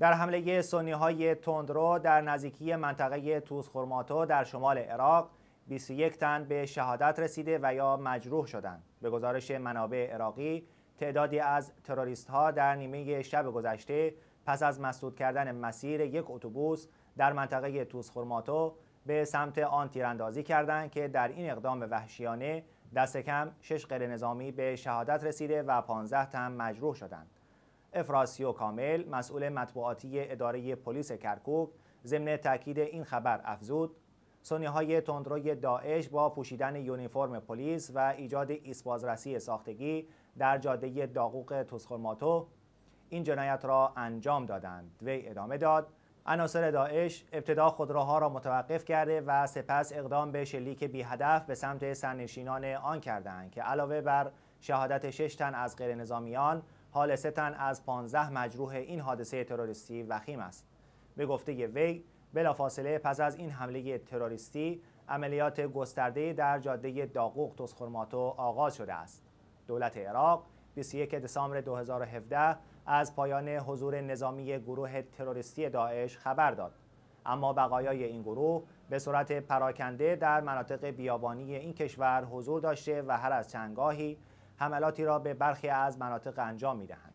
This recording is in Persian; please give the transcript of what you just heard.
در حمله سنی های تندرو در نزدیکی منطقه توزخورماتو در شمال عراق 21 تن به شهادت رسیده و یا مجروح شدند. به گزارش منابع عراقی تعدادی از تروریست ها در نیمه شب گذشته پس از مسدود کردن مسیر یک اتوبوس در منطقه توسخورماتو به سمت آن تیراندازی کردند که در این اقدام وحشیانه دست کم 6 غیر نظامی به شهادت رسیده و 15 تن مجروح شدند. افراسیو کامل مسئول مطبوعاتی اداره پلیس کرکوک ضمن تاکید این خبر افزود سنی های تندروی داعش با پوشیدن یونیفرم پلیس و ایجاد ایسبازرسی ساختگی در جاده داغوق توسخورماتو این جنایت را انجام دادند وی ادامه داد عناصر داعش ابتدا خودروها را متوقف کرده و سپس اقدام به شلیک بی هدف به سمت سرنشینان آن کردند که علاوه بر شهادت شش تن از غیر نظامیان حال سه تن از 15 مجروح این حادثه تروریستی وخیم است به گفته وی بلافاصله پس از این حمله تروریستی عملیات گسترده در جاده داغوق تسخرماتو آغاز شده است دولت عراق 21 دسامبر 2017 از پایان حضور نظامی گروه تروریستی داعش خبر داد اما بقایای این گروه به صورت پراکنده در مناطق بیابانی این کشور حضور داشته و هر از چنگاهی حملاتی را به برخی از مناطق انجام میدهند